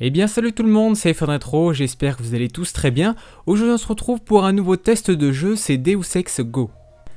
Eh bien salut tout le monde, c'est Retro, j'espère que vous allez tous très bien. Aujourd'hui on se retrouve pour un nouveau test de jeu, c'est Deus Ex Go.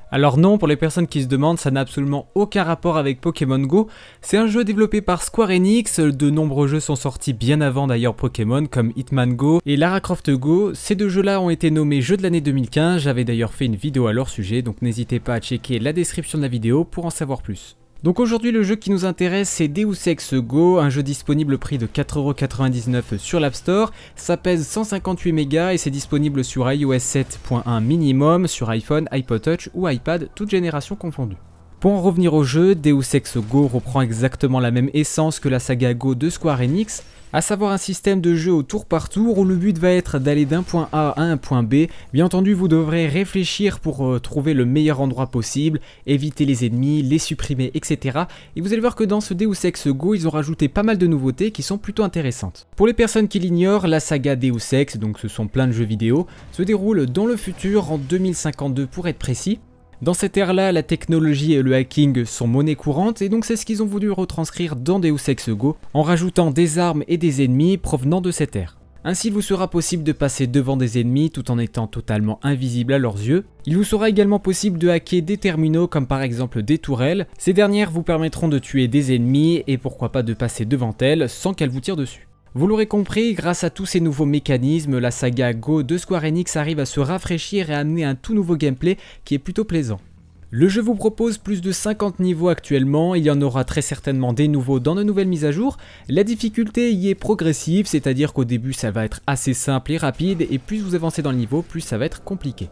Alors non, pour les personnes qui se demandent, ça n'a absolument aucun rapport avec Pokémon Go. C'est un jeu développé par Square Enix, de nombreux jeux sont sortis bien avant d'ailleurs Pokémon, comme Hitman Go et Lara Croft Go. Ces deux jeux-là ont été nommés Jeux de l'année 2015, j'avais d'ailleurs fait une vidéo à leur sujet, donc n'hésitez pas à checker la description de la vidéo pour en savoir plus. Donc aujourd'hui le jeu qui nous intéresse c'est Deus Ex Go, un jeu disponible au prix de 4,99€ sur l'App Store, ça pèse 158 mégas et c'est disponible sur iOS 7.1 minimum, sur iPhone, iPod Touch ou iPad, toutes générations confondues. Pour en revenir au jeu, Deus Ex Go reprend exactement la même essence que la saga Go de Square Enix, à savoir un système de jeu au tour par tour où le but va être d'aller d'un point A à un point B. Bien entendu, vous devrez réfléchir pour euh, trouver le meilleur endroit possible, éviter les ennemis, les supprimer, etc. Et vous allez voir que dans ce Deus Ex Go, ils ont rajouté pas mal de nouveautés qui sont plutôt intéressantes. Pour les personnes qui l'ignorent, la saga Deus Ex, donc ce sont plein de jeux vidéo, se déroule dans le futur en 2052 pour être précis. Dans cette ère-là, la technologie et le hacking sont monnaie courante, et donc c'est ce qu'ils ont voulu retranscrire dans Deus Ex Go, en rajoutant des armes et des ennemis provenant de cette ère. Ainsi, il vous sera possible de passer devant des ennemis tout en étant totalement invisible à leurs yeux. Il vous sera également possible de hacker des terminaux comme par exemple des tourelles. Ces dernières vous permettront de tuer des ennemis et pourquoi pas de passer devant elles sans qu'elles vous tirent dessus. Vous l'aurez compris, grâce à tous ces nouveaux mécanismes, la saga Go de Square Enix arrive à se rafraîchir et à amener un tout nouveau gameplay qui est plutôt plaisant. Le jeu vous propose plus de 50 niveaux actuellement, il y en aura très certainement des nouveaux dans de nouvelles mises à jour. La difficulté y est progressive, c'est-à-dire qu'au début ça va être assez simple et rapide, et plus vous avancez dans le niveau, plus ça va être compliqué.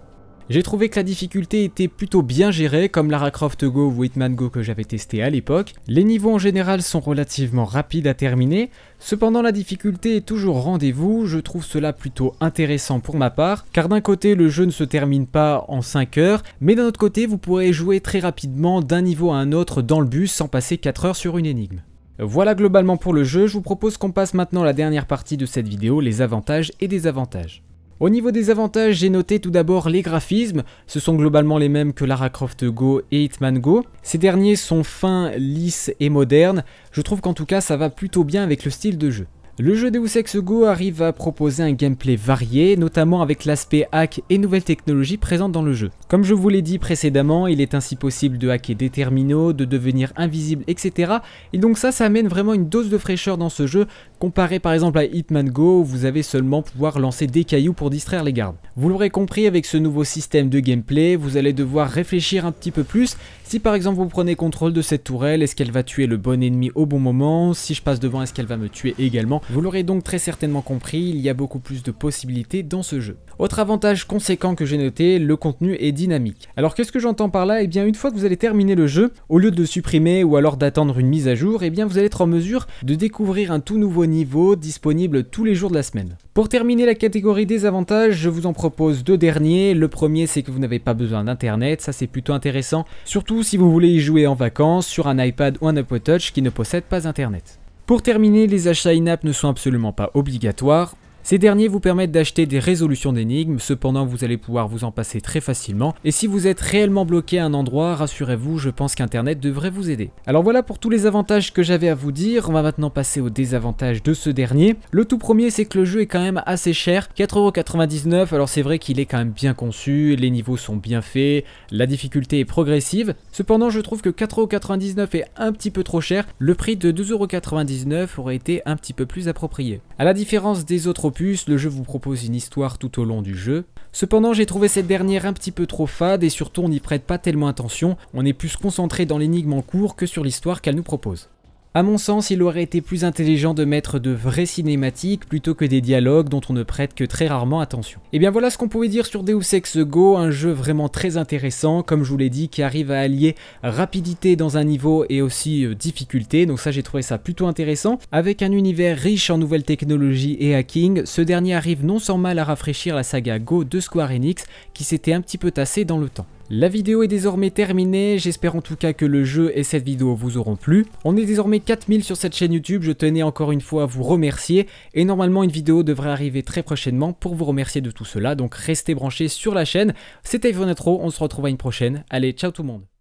J'ai trouvé que la difficulté était plutôt bien gérée, comme Lara Croft Go ou Hitman Go que j'avais testé à l'époque. Les niveaux en général sont relativement rapides à terminer, cependant la difficulté est toujours rendez-vous, je trouve cela plutôt intéressant pour ma part, car d'un côté le jeu ne se termine pas en 5 heures, mais d'un autre côté vous pourrez jouer très rapidement d'un niveau à un autre dans le bus sans passer 4 heures sur une énigme. Voilà globalement pour le jeu, je vous propose qu'on passe maintenant la dernière partie de cette vidéo, les avantages et désavantages. Au niveau des avantages, j'ai noté tout d'abord les graphismes, ce sont globalement les mêmes que Lara Croft Go et Hitman Go. Ces derniers sont fins, lisses et modernes, je trouve qu'en tout cas ça va plutôt bien avec le style de jeu. Le jeu Deus Ex Go arrive à proposer un gameplay varié, notamment avec l'aspect hack et nouvelles technologies présentes dans le jeu. Comme je vous l'ai dit précédemment, il est ainsi possible de hacker des terminaux, de devenir invisible, etc. Et donc ça, ça amène vraiment une dose de fraîcheur dans ce jeu Comparé par exemple à Hitman Go, vous avez seulement pouvoir lancer des cailloux pour distraire les gardes. Vous l'aurez compris, avec ce nouveau système de gameplay, vous allez devoir réfléchir un petit peu plus. Si par exemple vous prenez contrôle de cette tourelle, est-ce qu'elle va tuer le bon ennemi au bon moment Si je passe devant, est-ce qu'elle va me tuer également Vous l'aurez donc très certainement compris, il y a beaucoup plus de possibilités dans ce jeu. Autre avantage conséquent que j'ai noté, le contenu est dynamique. Alors qu'est-ce que j'entends par là Eh bien une fois que vous allez terminer le jeu, au lieu de supprimer ou alors d'attendre une mise à jour, eh bien vous allez être en mesure de découvrir un tout nouveau niveau disponible tous les jours de la semaine. Pour terminer la catégorie des avantages, je vous en propose deux derniers. Le premier, c'est que vous n'avez pas besoin d'internet, ça c'est plutôt intéressant, surtout si vous voulez y jouer en vacances sur un iPad ou un Apple Touch qui ne possède pas internet. Pour terminer, les achats in-app ne sont absolument pas obligatoires. Ces derniers vous permettent d'acheter des résolutions d'énigmes, cependant vous allez pouvoir vous en passer très facilement, et si vous êtes réellement bloqué à un endroit, rassurez-vous, je pense qu'Internet devrait vous aider. Alors voilà pour tous les avantages que j'avais à vous dire, on va maintenant passer aux désavantages de ce dernier. Le tout premier, c'est que le jeu est quand même assez cher, 4,99€, alors c'est vrai qu'il est quand même bien conçu, les niveaux sont bien faits, la difficulté est progressive, cependant je trouve que 4,99€ est un petit peu trop cher, le prix de 2,99€ aurait été un petit peu plus approprié. A la différence des autres le jeu vous propose une histoire tout au long du jeu. Cependant, j'ai trouvé cette dernière un petit peu trop fade et surtout on n'y prête pas tellement attention, on est plus concentré dans l'énigme en cours que sur l'histoire qu'elle nous propose. A mon sens, il aurait été plus intelligent de mettre de vraies cinématiques plutôt que des dialogues dont on ne prête que très rarement attention. Et eh bien voilà ce qu'on pouvait dire sur Deus Ex Go, un jeu vraiment très intéressant, comme je vous l'ai dit, qui arrive à allier rapidité dans un niveau et aussi euh, difficulté, donc ça j'ai trouvé ça plutôt intéressant. Avec un univers riche en nouvelles technologies et hacking, ce dernier arrive non sans mal à rafraîchir la saga Go de Square Enix, qui s'était un petit peu tassée dans le temps. La vidéo est désormais terminée, j'espère en tout cas que le jeu et cette vidéo vous auront plu. On est désormais 4000 sur cette chaîne YouTube, je tenais encore une fois à vous remercier et normalement une vidéo devrait arriver très prochainement pour vous remercier de tout cela, donc restez branchés sur la chaîne. C'était Ivonatro, on se retrouve à une prochaine, allez ciao tout le monde